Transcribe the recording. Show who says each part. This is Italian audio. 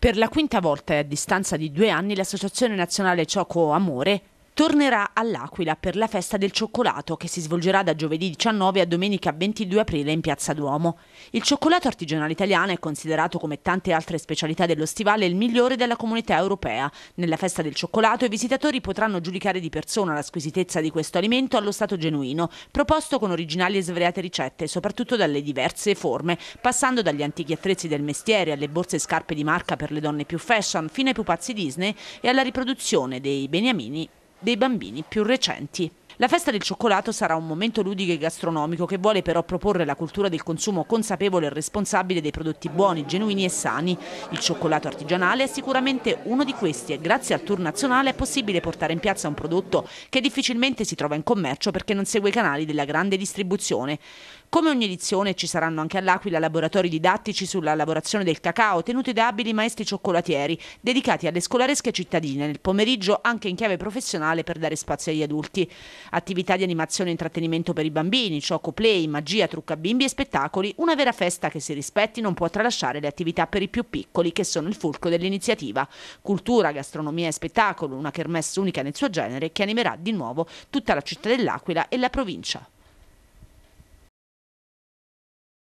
Speaker 1: Per la quinta volta e a distanza di due anni l'Associazione Nazionale Cioco Amore tornerà all'Aquila per la festa del cioccolato che si svolgerà da giovedì 19 a domenica 22 aprile in Piazza Duomo. Il cioccolato artigianale italiano è considerato come tante altre specialità dello stivale il migliore della comunità europea. Nella festa del cioccolato i visitatori potranno giudicare di persona la squisitezza di questo alimento allo stato genuino, proposto con originali e svariate ricette, soprattutto dalle diverse forme, passando dagli antichi attrezzi del mestiere alle borse e scarpe di marca per le donne più fashion, fino ai pupazzi Disney e alla riproduzione dei beniamini dei bambini più recenti. La festa del cioccolato sarà un momento ludico e gastronomico che vuole però proporre la cultura del consumo consapevole e responsabile dei prodotti buoni, genuini e sani. Il cioccolato artigianale è sicuramente uno di questi e grazie al tour nazionale è possibile portare in piazza un prodotto che difficilmente si trova in commercio perché non segue i canali della grande distribuzione. Come ogni edizione ci saranno anche all'Aquila laboratori didattici sulla lavorazione del cacao tenuti da abili maestri cioccolatieri dedicati alle scolaresche cittadine nel pomeriggio anche in chiave professionale per dare spazio agli adulti. Attività di animazione e intrattenimento per i bambini, gioco play, magia, trucca bimbi e spettacoli, una vera festa che si rispetti non può tralasciare le attività per i più piccoli che sono il fulcro dell'iniziativa. Cultura, gastronomia e spettacolo, una kermesse unica nel suo genere che animerà di nuovo tutta la città dell'Aquila e la provincia.